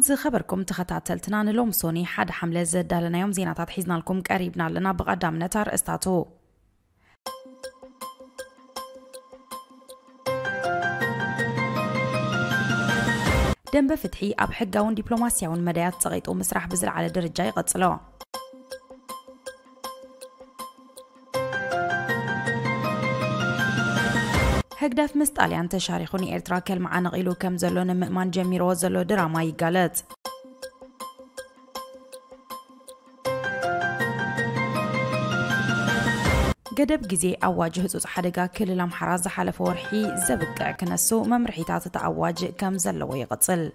زي خبركم تخطى تلتنا نلوم سوني حد حملة زد لنا يوم زينا تحيزنا لكم قريبنا لنا بقدام نتار استاتو فتحي ፍትሒ ኣብ ሕጋውን ዲፕሎማስያውን تغيط ومسرح بزر على درجة يغطلو هەکدەف مستالیان تەشارێخۆنی ئێرترا کەلمەعانە ئیل و كم زلون ممان جەمیرۆ زەلۆ دراما يقالت قدب جزي أواج هزوز حرقة كل لم حرازة حلف ورحي زبك كنسو ممرحي تعطي أواج كم زلو يغطل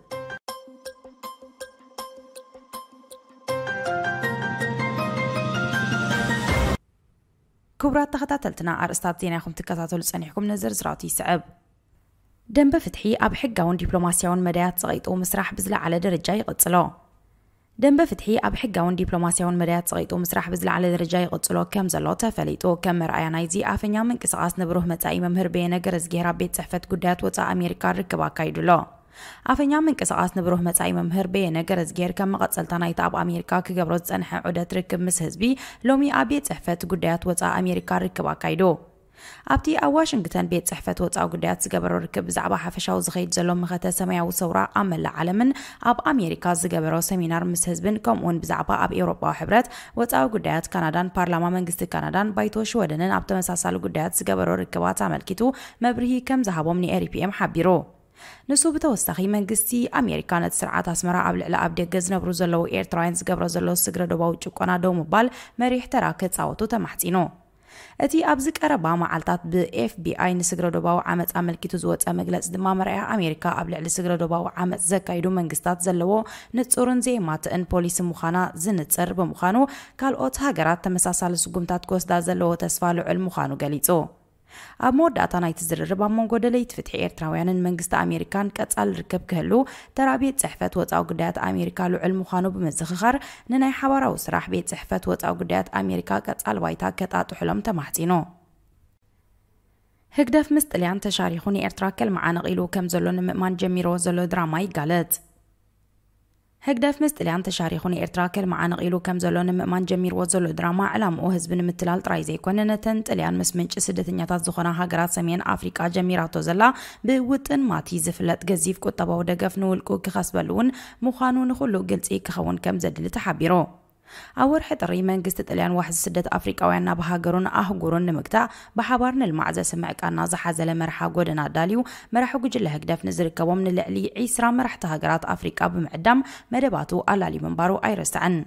ክቡራት ተኸታተልትና ኣርእስታት ዜና ይኹም ትከታተሉ ፀኒሕኩም ንዝርዝራት ይስዕብ ደንበ ፍትሒ ኣብ ሕጋውን ዲፕሎማስያውን መዳያት ዘቒጡ ምስራሕ ብዝለዓለ ደረጃ ይቕፅሎ ደንበ ፍትሒ ኣብ ሕጋውን ዲፕሎማስያውን መዳያት ዘቒጡ ምስራሕ ብዝለዓለ ደረጃ ይቕፅሎ ከም ዘሎ ተፈሊጡ ከም መርኣያ ናይዚ ኣፈኛ ምንቅስቓስ ንብሩህ መጻኢ መምህር በየነ ገረዝጌራ ቤት ፅሕፈት ጉዳያት ወፃኢ ኣሜሪካ ርክብ ኣካይዱሎ ኣፈኛ ምንቅስቓስ ንብሩህ መጻኢ መምህር በየነገር እዝጌር ከም መቐፀልታ ናይቲ ኣብ ኣሜሪካ ክገብሮ ዝፀንሐ ዑደት ርክብ ምስ ህዝቢ ሎሚ ኣብ ቤት ፅሕፈት ጉዳያት ወፃኢ ኣሜሪካ ርክብ ኣካይዶ ኣብቲ ኣብ ዋሽንግተን ቤት ፅሕፈት ወፃኢ ጉዳያት ዝገበሮ ርክብ ብዛዕባ ሓፈሻዊ ዝኸይድ ዘሎ ምኸተ ሰማያዊ ሰውራ ኣብ መላእ ዓለምን ኣብ ኣሜሪካ ዝገበሮ ሰሚናር ምስ ህዝብን ከምኡውን ብዛዕባ ኣብ ኤውሮጳዊ ሕብረት ወፃዊ ጉዳያት ካናዳን ፓርላማ መንግስቲ ካናዳን ባይቶ ሽወደንን ኣብ ተመሳሳሊ ጉዳያት ዝገበሮ ርክባት ኣመልኪቱ መብርሂ ከም ዝሃቦም ንኤርፒኤም ሓቢሩ ንሱ ብተወሳኺ መንግስቲ ኣሜሪካ ነቲ ስርዓት ኣስመራ ኣብ ልዕሊ ኣብ ደገ ዝነብሩ ዘለዉ ኤርትራውያን ዝገብሮ ዘሎ ስግረ ደባዊ ጭቆና ደው ምባል መሪሕ ተራ ክፃወቱ ተማሕፂኑ እቲ ኣብዚ ቀረባ መዓልታት ብኤፍቢኣይ ንስግረ ደባዊ ዓመፅ ኣመልኪቱ ዝወፀ መግለፂ ድማ መርኣያ ኣሜሪካ ኣብ ልዕሊ ስግረ ደባዊ ዓመፅ ዘካይዱ መንግስታት ዘለዎ ንፁርን ዘይማትእን ፖሊስ ምዃና ዝንፅር ብምዃኑ ካልኦት ሃገራት ተመሳሳሊ ስጉምታት ክወስዳ ዘለዎ ተስፋ ልዑል ምዃኑ ገሊጹ ኣብ መወዳእታ ናይቲ ዝርርብ ኣብ መንጎ ደለይቲ ፍትሒ ኤርትራውያንን መንግስቲ ኣሜሪካን ቀጻል ርከብ ክህሉ ተራ ቤት ፅሕፈት ወፃዊ ጉዳያት ኣሜሪካ ልዑል ምዃኑ ብምዝኽኻር ንናይ ሓባራዊ ስራሕ ቤት ፅሕፈት ወፃዊ ጉዳያት ኣሜሪካ ቀጻል ባይታ ከጣጥሕሎም ተማሕፂኖ ህግደፍ ምስ ጥልያን ተሻሪኹ ንኤርትራ ከልመዓነቕ ኢሉ ከም ዘሎ ንምእማን ጀሚሮ ዘሎ ድራማ ይጋለጽ هيك داف مست اللي انت شعري خوني ارتراكل معانا غيلو كم زلون مأمان جميل وزلو دراما علام اوهز بن متلال ترايزي زي كون نتنت اللي ان مسمنش سدت نياتات زخونا هاجرات سمين افريكا جميراتو زلا بوطن ماتي زفلت ገዚፍ ቁጠባ ወደገፍ كخاس ክኸስበሉ مخانون خلو قلت ግልፂ ክኸውን كم ዘድሊ ተሓቢሩ أور حد ريمان قست الان واحد سدة أفريقيا وينا بهاجرون أهجرون مقطع بحبارنا المعزة سمعك أن نازح زل مرحا قدنا داليو مرحا قجل هدف نزر كوامن لعلي عيسرا مرح تهاجرات أفريقيا بمعدم مدباتو ألالي منبارو أيرستعن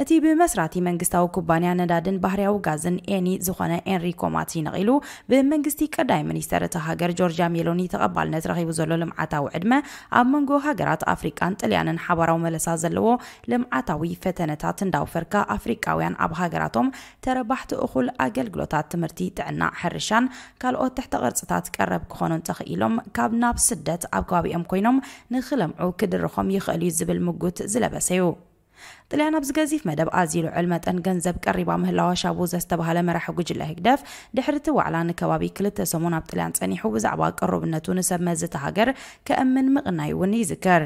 اتی به مسراتی منگستاو کوبانی كوبانيا ندادن بحريا گازن اینی زخانة انریکو إنريكو ماتي نغيلو بمنجستي كداي منيستر تهاجر جورجيا میلونی تقبل نزرخي وزلو لمعتاو عدمة أب منگو هاجرات أفريكان تليانن حبراو ملسا زلو لمعتاوي فتنتات نداوفركا أفريكاويان أب هاجراتهم تربحت أخول أجل گلوتات تمرتي تعنا حرشان كالو تحت غرصتات کرب كخونون تخيلهم کاب ناب سدت أب كوابي أم كوينهم نخلمعو كدرخم يخلي زبل مجوت زلبسیو. ጥልያና ብዝገዚፍ መደብ ኣዚሉ ዕል መጠን ገንዘብ ቀሪባ ምህላዋ ሻቡ ዘስተባሃለ መራሒ ጉጅለ ህግደፍ ድሕርቲ ዋዕላ ንከባቢ ክልተ ሰሙን ኣብ ጥልያን ጸኒሑ ብዛዕባ ቅሩብነቱ ንሰብ መዚ ተሃገር ከእምን ምቕናይ እውን ይዝከር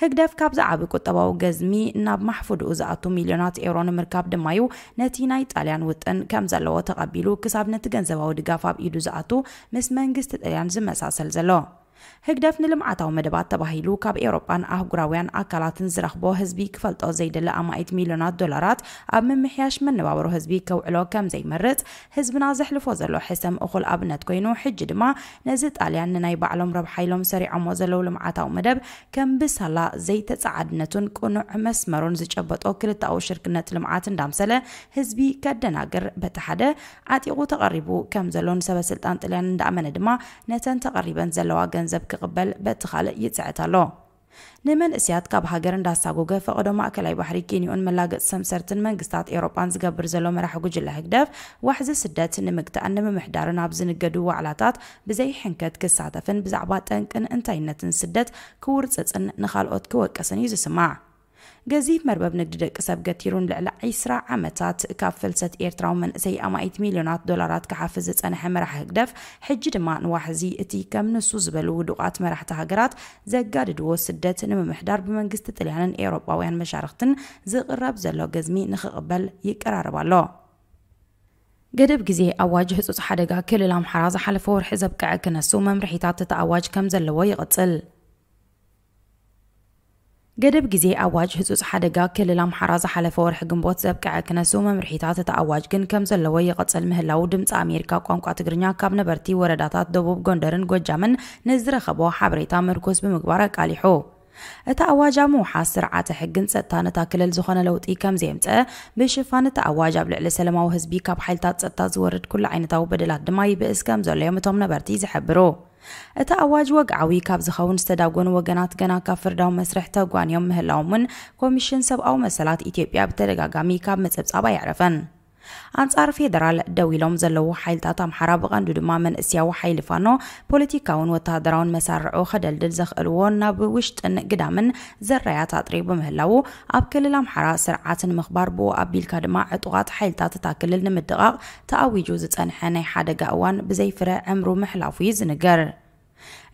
ህግደፍ ካብ ዝዓቢ ቁጠባዊ ገዝሚ ናብ ማሕፉድኡ ዝኣቱ ሚልዮናት ኤሮ ንምርካብ ድማ እዩ ነቲ ናይ ጣልያን ውጥን ከም ዘለዎ ተቐቢሉ ክሳብ ነቲ ገንዘባዊ ድጋፍ ኣብ ኢዱ ዝኣቱ ምስ መንግስቲ ጣልያን ዝመሳሰል ዘሎ ህግደፍንልም ኣታዊ መደባት ተባሂሉ ካብ ኤውሮጳን ኣህጉራውያን ኣካላትን ዝረኽቦ ህዝቢ ክፈልጦ ዘይደሊ ኣማኢት ሚልዮናት ዶላራት ኣብ ምምሕያሽ መነባብሮ ህዝቢ ከውዕሎ ከም ዘይመርፅ ህዝብና ዘሕልፎ ዘሎ ሕሰም እኹል ኣብነት ኮይኑ ሕጂ ድማ ነዚ ጣልያን ንናይ ባዕሎም ረብሓ ኢሎም ሰሪዖሞ ዘለው ልምዓታዊ መደብ ከም ብሳላ ዘይተፃዓድነቱን ቁኑዕ መስመሩን ዝጨበጦ ክልታዊ ሽርክነት ልምዓት እንዳምሰለ ህዝቢ ከደናግር በቲ ሓደ ዓጢቑ ተቐሪቡ ከም ዘሎ ንሰበስልጣን ጥልያን እንዳኣመነ ድማ ነተን ተቐሪበን ዘለዋ ገንዘብ axsaabka qabaal bataqaale iyo tacatalo niman isyaadkaabaha garandaasaagoga faqodoma akalay waxri keniyon malaaga samsartan mangistaad eurobaansga barzelomera xagujila hagdaaf waxza sidaatan nimagta anama mixdaaran abziniga dhuwaclataad bizay xinkaad ka saadafan bizacbaa tankan intaynatin sidad ka wurtsatsan nakhal'ood ka wakasan yuzu samaac قزيف مربب نجد كسب قتيرون لعلع عسرة عمتات كافلسة إيرتراو من سي أمائت مليونات دولارات كحافزة أنا مرح هكدف حج دماء نواحزي إتي كم نسو زبلو دوقات مرح تهاجرات زقاد دو سدت نم محدار بمنقست تليانن إيروبا ويان مشارختن زغرب زلو قزمي نخقبل يكرار بالو قدب جزيء أواج حسوس حدقا كل الأمحراز حلفور حزب كعكنا سوما مرحيتات تتأواج كم زلوي يغتل قدب جزي أواج هزوز حدقا كل لام حرازة حلفة ورح قنبوت زبقع كنسو ممرحيتات تأواج قن كمز اللوي قتل مهلا ودمت أميركا قوان قاتقرنيا كابن برتي ورداتات دوبوب قندرن قد جامن نزر خبو حبريتا مركوز بمقبارة كاليحو أتأواج مو حاسر عات حقن ستانة كل الزخانة لو تي كم زيمتا بشفانة أواج أبلع لسلم وهزبي كاب حيلتات ستا زورد كل عينتا وبدلات دماي بإس كمز اللي يومتهم نبرتي زحبرو እቲ ኣዋጅ ወግዓዊ ካብ ዝኸውን ዝተዳጎኑ ወገናት ገና ካብ ፍርዳዊ መስርሕ ተጓንዮም ምህላዎምን ኮሚሽን ሰብኣዊ መሰላት ኢትዮጵያ ብተደጋጋሚ ካብ መፀብጻብ ኣይዕረፈን ኣንጻር ፌደራል ደው ኢሎም ዘለዉ ሓይልታት ኣምሓራ ብቐንዱ ድማ መንእስያዊ ሓይሊ ፋኖ ፖለቲካውን ወተሃደራውን መሳርዑ ከደልድል ዘኽእልዎ ናብ ውሽጥን ግዳምን ዘረያት ኣጥሪ ብምህላው ኣብ ክልል ኣምሓራ ስርዓት ንምኽባር ብኡ ኣቢልካ ድማ ዕጡቓት ሓይልታት እታ ክልል ንምድቓቕ ተኣዊጁ ዝጸንሐ ናይ ሓደጋ እዋን ብዘይፍረ ዕምሩ ምሕላፉ እዩ ዝንገር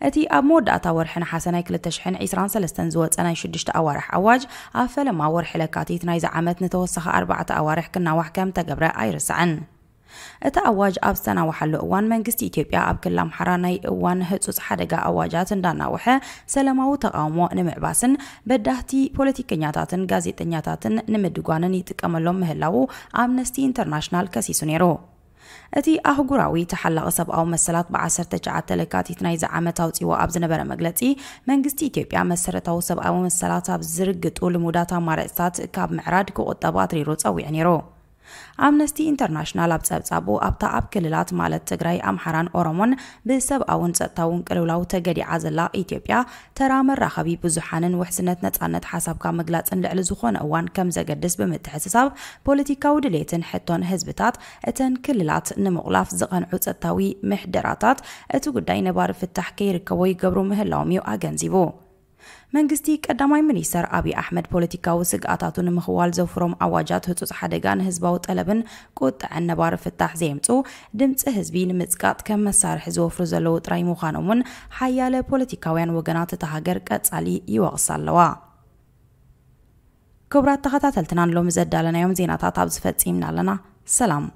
እቲ ኣብ መወዳእታ ወርሒ ንሓሰ ናይ 223 ዝወፀ ናይ 6 ኣዋርሒ ኣዋጅ ኣብ ፈለማ ወርሒ ለካቲት ናይዚ ዓመት ንተወሳኺ 4 ኣዋርሒ ክናዋሕ ከም ተገብረ ኣይርስዕን እቲ ኣዋጅ ኣብ ዝተናውሓሉ እዋን መንግስቲ ኢትዮጵያ ኣብ ክልል ኣምሓራ ናይ እዋን ህፁፅ ሓደጋ ኣዋጃት እንዳናውሐ ሰላማዊ ተቃውሞ ንምዕባስን በዳህቲ ፖለቲከኛታትን ጋዜጠኛታትን ንምድጓንን ይጥቀመሎም ምህላው ኣምነስቲ ኢንተርናሽናል ከሲሱ ነይሩ እቲ ኣህጉራዊ ተሓላቂ ሰብኣዊ መሰላት ብ19 ለካቲት ናይዚ ዓመት ኣውፂዎ ኣብ ዝነበረ መግለፂ መንግስቲ ኢትዮጵያ መሰረታዊ ሰብኣዊ መሰላት ኣብ ዝርግጡ ልሙዳት ኣማርፅታት ካብ ምዕራድ ክቁጠባ ኣትሪሩ ፀዊዕ ነይሩ ኣምነስቲ ኢንተርናሽናል ኣብ ፀብጻቡ ኣብታ ኣብ ክልላት ማለት ትግራይ ኣምሓራን ኦሮሞን ብሰብኣውን ፀጥታውን ቅልውላው ተገዲዓ ዘላ ኢትዮጵያ ተራ መራኸቢ ብዙሓንን ውሕስነት ነፃነት ሓሳብካ መግላፅን ልዕሊ ዝኾነ እዋን ከም ዘገድስ ብምትሕስሳብ ፖለቲካዊ ድሌትን ሕቶን ህዝብታት እተን ክልላት ንምቑላፍ ዝቐንዑ ፀጥታዊ ምሕደራታት እቲ ጉዳይ ነባሪ ፍታሕ ከይርከቦ ይገብሩ ምህላዎም እዩ ኣገንዚቡ መንግስቲ ቀዳማይ ሚኒስተር ኣብዪ ኣሕመድ ፖለቲካዊ ስግኣታቱ ንምኽዋል ዘውፍሮም ኣዋጃት ህፁፅ ሓደጋ ንህዝባዊ ጠለብን ቁጥዕን ነባሪ ፍታሕ ዘየምፁ ድምፂ ህዝቢ ንምፅቃጥ ከም መሳርሒ ዝወፍሩ ዘለዉ ጥራይ ምዃኖም እውን ሓያለ ፖለቲካውያን ወገናት እቲ ሃገር ቀጻሊ ይወቕሳ ኣለዋ ክቡራት ተኸታተልትናን ሎሚ ዘዳለናዮም ዜናታት ኣብ ዝፈፂምና ኣለና ሰላም